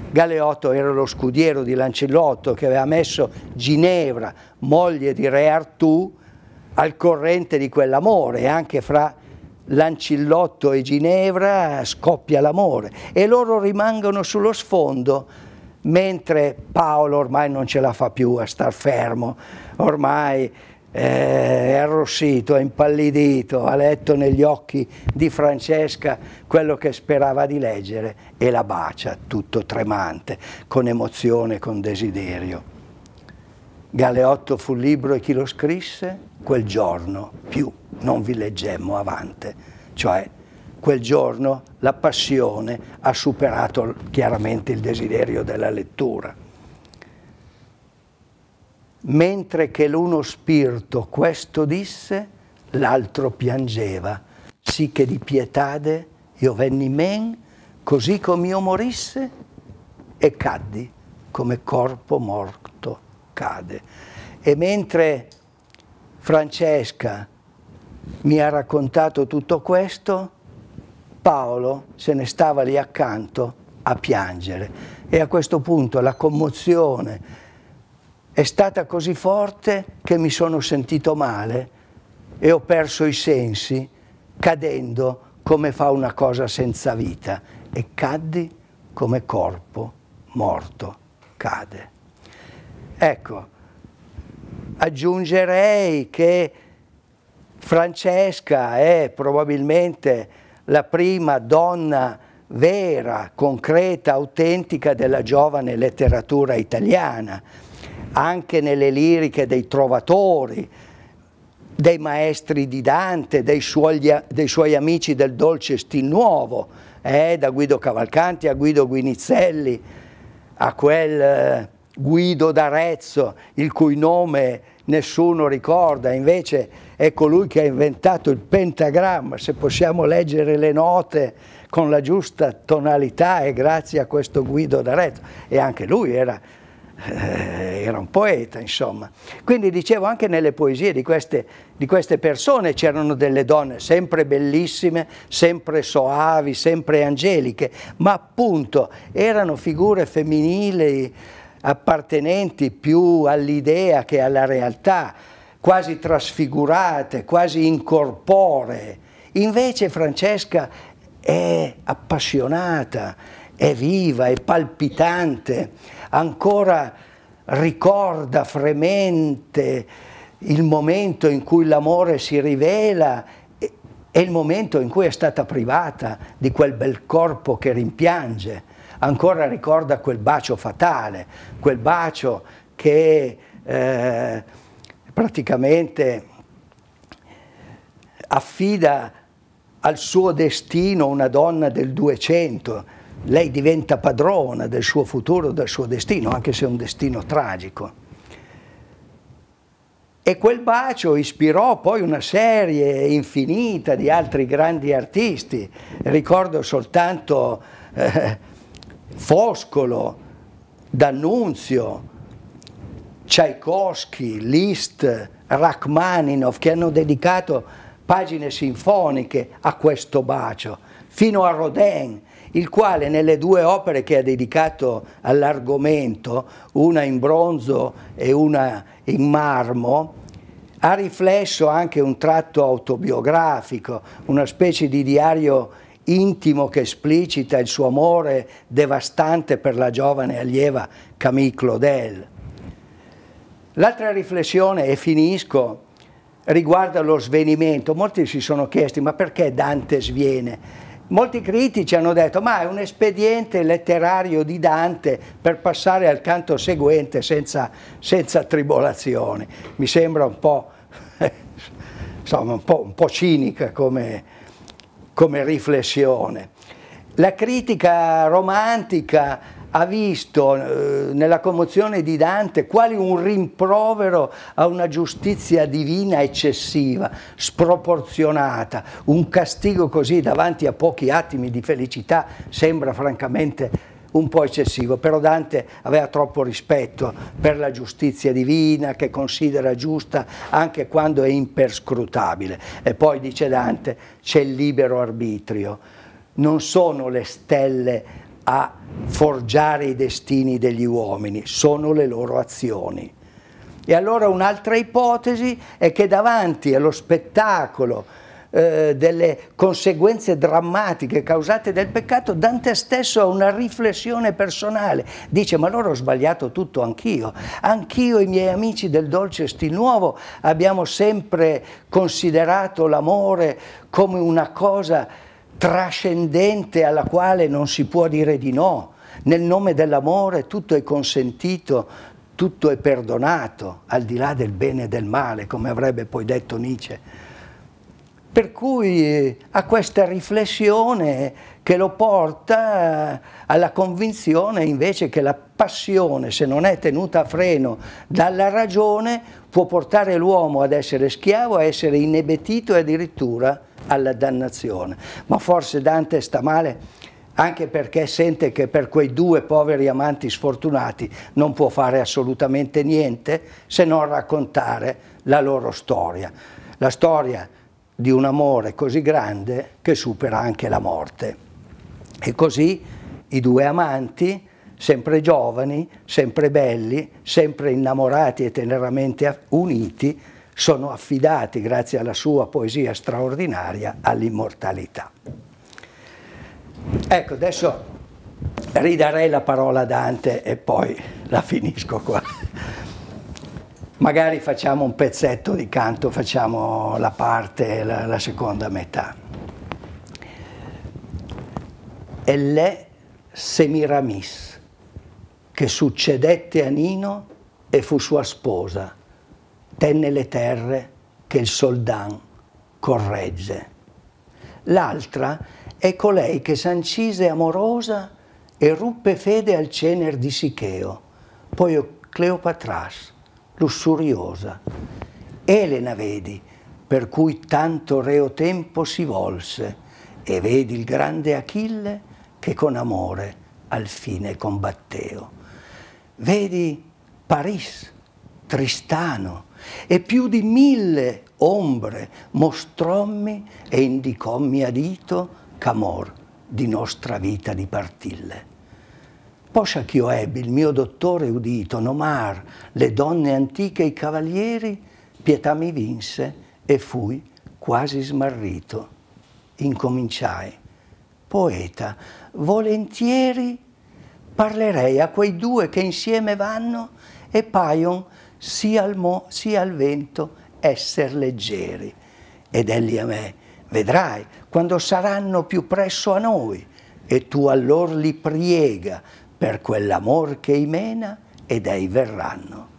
A: Galeotto era lo scudiero di Lancillotto che aveva messo Ginevra, moglie di re Artù, al corrente di quell'amore, anche fra Lancillotto e Ginevra scoppia l'amore e loro rimangono sullo sfondo mentre Paolo ormai non ce la fa più a star fermo, ormai eh, è arrossito, è impallidito, ha letto negli occhi di Francesca quello che sperava di leggere e la bacia tutto tremante, con emozione, con desiderio. Galeotto fu il libro e chi lo scrisse? quel giorno più non vi leggemmo avanti, cioè quel giorno la passione ha superato chiaramente il desiderio della lettura. Mentre che l'uno spirito questo disse, l'altro piangeva, sì che di pietade io venni men, così come io morisse, e caddi come corpo morto cade. E mentre Francesca mi ha raccontato tutto questo, Paolo se ne stava lì accanto a piangere e a questo punto la commozione è stata così forte che mi sono sentito male e ho perso i sensi cadendo come fa una cosa senza vita e caddi come corpo morto cade. Ecco, aggiungerei che Francesca è probabilmente la prima donna vera, concreta, autentica della giovane letteratura italiana, anche nelle liriche dei trovatori, dei maestri di Dante, dei suoi, dei suoi amici del dolce stil nuovo, eh, da Guido Cavalcanti a Guido Guinizelli, a quel eh, Guido d'Arezzo, il cui nome nessuno ricorda, invece è colui che ha inventato il pentagramma, se possiamo leggere le note con la giusta tonalità è grazie a questo Guido d'Arezzo e anche lui era, eh, era, un poeta insomma. Quindi dicevo anche nelle poesie di queste, di queste persone c'erano delle donne sempre bellissime, sempre soavi, sempre angeliche, ma appunto erano figure femminili appartenenti più all'idea che alla realtà, quasi trasfigurate, quasi incorporee. Invece Francesca è appassionata, è viva, è palpitante, ancora ricorda fremente il momento in cui l'amore si rivela e il momento in cui è stata privata di quel bel corpo che rimpiange ancora ricorda quel bacio fatale, quel bacio che eh, praticamente affida al suo destino una donna del 200, lei diventa padrona del suo futuro, del suo destino, anche se è un destino tragico. E quel bacio ispirò poi una serie infinita di altri grandi artisti. Ricordo soltanto eh, Foscolo, D'Annunzio, Tchaikovsky, Liszt, Rachmaninoff che hanno dedicato pagine sinfoniche a questo bacio, fino a Rodin, il quale nelle due opere che ha dedicato all'argomento, una in bronzo e una in marmo, ha riflesso anche un tratto autobiografico, una specie di diario intimo che esplicita il suo amore devastante per la giovane allieva Camille Claudel. L'altra riflessione, e finisco, riguarda lo svenimento. Molti si sono chiesti ma perché Dante sviene? Molti critici hanno detto ma è un espediente letterario di Dante per passare al canto seguente senza, senza tribolazioni. Mi sembra un po', insomma, un po', un po cinica come, come riflessione. La critica romantica ha visto eh, nella commozione di Dante quali un rimprovero a una giustizia divina eccessiva, sproporzionata, un castigo così davanti a pochi attimi di felicità sembra francamente un po' eccessivo, però Dante aveva troppo rispetto per la giustizia divina che considera giusta anche quando è imperscrutabile. E poi dice Dante c'è il libero arbitrio, non sono le stelle a forgiare i destini degli uomini, sono le loro azioni. E allora un'altra ipotesi è che davanti allo spettacolo eh, delle conseguenze drammatiche causate dal peccato, Dante stesso ha una riflessione personale. Dice, ma allora ho sbagliato tutto anch'io. Anch'io e i miei amici del dolce stil nuovo abbiamo sempre considerato l'amore come una cosa trascendente alla quale non si può dire di no. Nel nome dell'amore tutto è consentito, tutto è perdonato, al di là del bene e del male, come avrebbe poi detto Nietzsche. Per cui eh, ha questa riflessione che lo porta eh, alla convinzione invece che la passione, se non è tenuta a freno dalla ragione, può portare l'uomo ad essere schiavo, a essere inebetito e addirittura alla dannazione. Ma forse Dante sta male anche perché sente che per quei due poveri amanti sfortunati non può fare assolutamente niente se non raccontare la loro storia. La storia di un amore così grande che supera anche la morte. E così i due amanti, sempre giovani, sempre belli, sempre innamorati e teneramente uniti, sono affidati, grazie alla sua poesia straordinaria, all'immortalità. Ecco, adesso ridarei la parola a Dante e poi la finisco qua magari facciamo un pezzetto di canto, facciamo la parte, la, la seconda metà. E le Semiramis, che succedette a Nino e fu sua sposa, tenne le terre che il soldan corregge. L'altra è colei che s'ancise amorosa e ruppe fede al cener di Sicheo, poi Cleopatras, lussuriosa. Elena vedi, per cui tanto reo tempo si volse, e vedi il grande Achille che con amore al fine combatteo. Vedi Paris, Tristano, e più di mille ombre mostrommi e indicommi a dito ch'amor di nostra vita di partille. Poscia ch'io ebbi, il mio dottore udito, Nomar, le donne antiche e i cavalieri, pietà mi vinse e fui quasi smarrito. Incominciai. Poeta, volentieri parlerei a quei due che insieme vanno e paion sia al, mo, sia al vento esser leggeri. Ed elli a me, vedrai, quando saranno più presso a noi, e tu allor li priega per quell'amor che i mena ed ei verranno.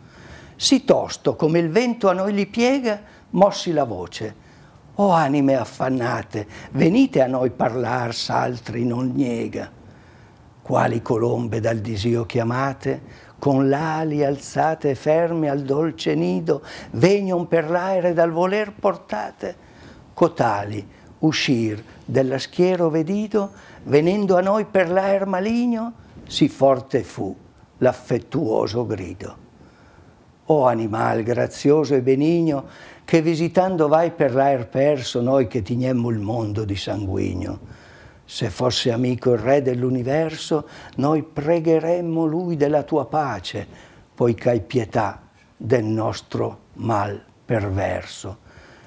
A: Si tosto, come il vento a noi li piega, mossi la voce. O anime affannate, venite a noi parlar, s'altri non niega. Quali colombe dal disio chiamate, con l'ali alzate e ferme al dolce nido, vegnon per l'aere dal voler portate, cotali uscir della schiero vedido, venendo a noi per l'aer maligno, sì forte fu l'affettuoso grido. O animal grazioso e benigno, che visitando vai per l'aer perso noi che tignemmo il mondo di sanguigno. Se fosse amico il re dell'universo, noi pregheremmo lui della tua pace, poiché hai pietà del nostro mal perverso.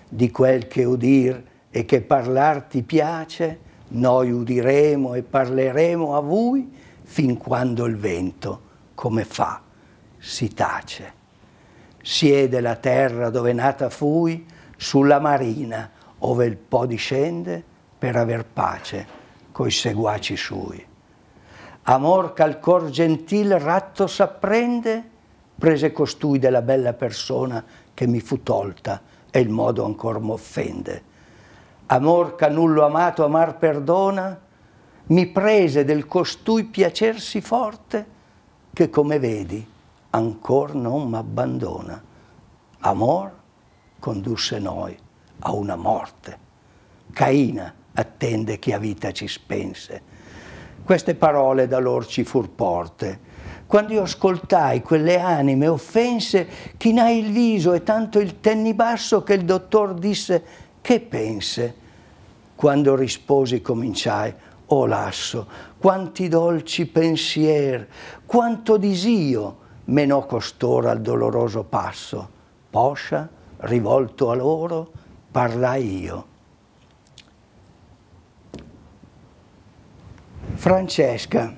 A: Di quel che udir e che parlar ti piace, noi udiremo e parleremo a voi, fin quando il vento, come fa, si tace. Siede la terra dove nata fui, sulla marina, ove il po discende, per aver pace coi seguaci sui. Amor ch'al cor gentil ratto s'apprende, prese costui della bella persona che mi fu tolta e il modo ancor m'offende. Amor ch'a nullo amato amar perdona, mi prese del costui piacersi forte che come vedi ancor non m'abbandona. Amor condusse noi a una morte. Caina attende chi a vita ci spense. Queste parole da lor ci fur porte. Quando io ascoltai quelle anime offense, chinai il viso e tanto il tenni basso che il dottor disse che pense. Quando risposi cominciai, o lasso, quanti dolci pensier, quanto disio menò costoro al doloroso passo. Poscia, rivolto a loro, parlai io. Francesca,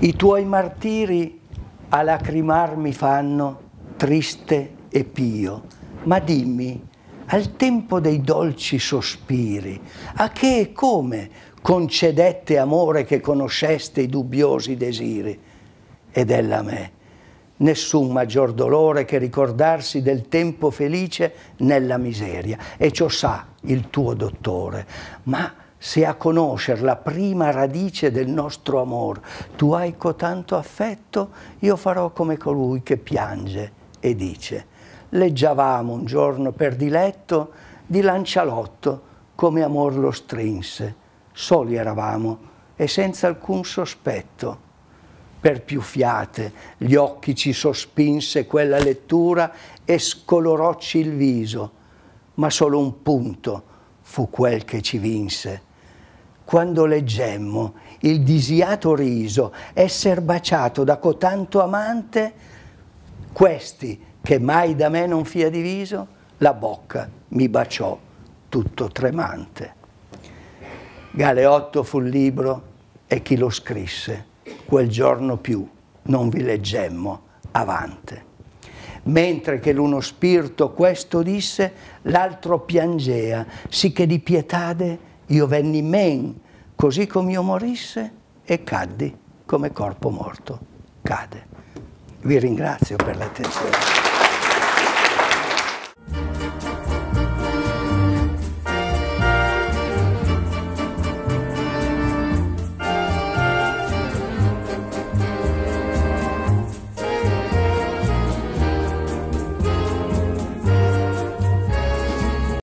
A: i tuoi martiri a lacrimar mi fanno triste e pio, ma dimmi, al tempo dei dolci sospiri, a che e come concedette amore che conosceste i dubbiosi desiri ed ella a me. Nessun maggior dolore che ricordarsi del tempo felice nella miseria. E ciò sa il tuo dottore. Ma se a conoscer la prima radice del nostro amor tu hai cotanto affetto, io farò come colui che piange e dice leggiavamo un giorno per diletto di Lancialotto come amor lo strinse soli eravamo e senza alcun sospetto. Per più fiate gli occhi ci sospinse quella lettura e scolorocci il viso, ma solo un punto fu quel che ci vinse. Quando leggemmo il disiato riso esser baciato da cotanto amante, questi che mai da me non fia diviso, la bocca mi baciò tutto tremante. Galeotto fu il libro e chi lo scrisse, quel giorno più non vi leggemmo avante. Mentre che l'uno spirito questo disse, l'altro piangea, sicché di pietade io venni men, così come io morisse e caddi come corpo morto. Cade. Vi ringrazio per l'attenzione.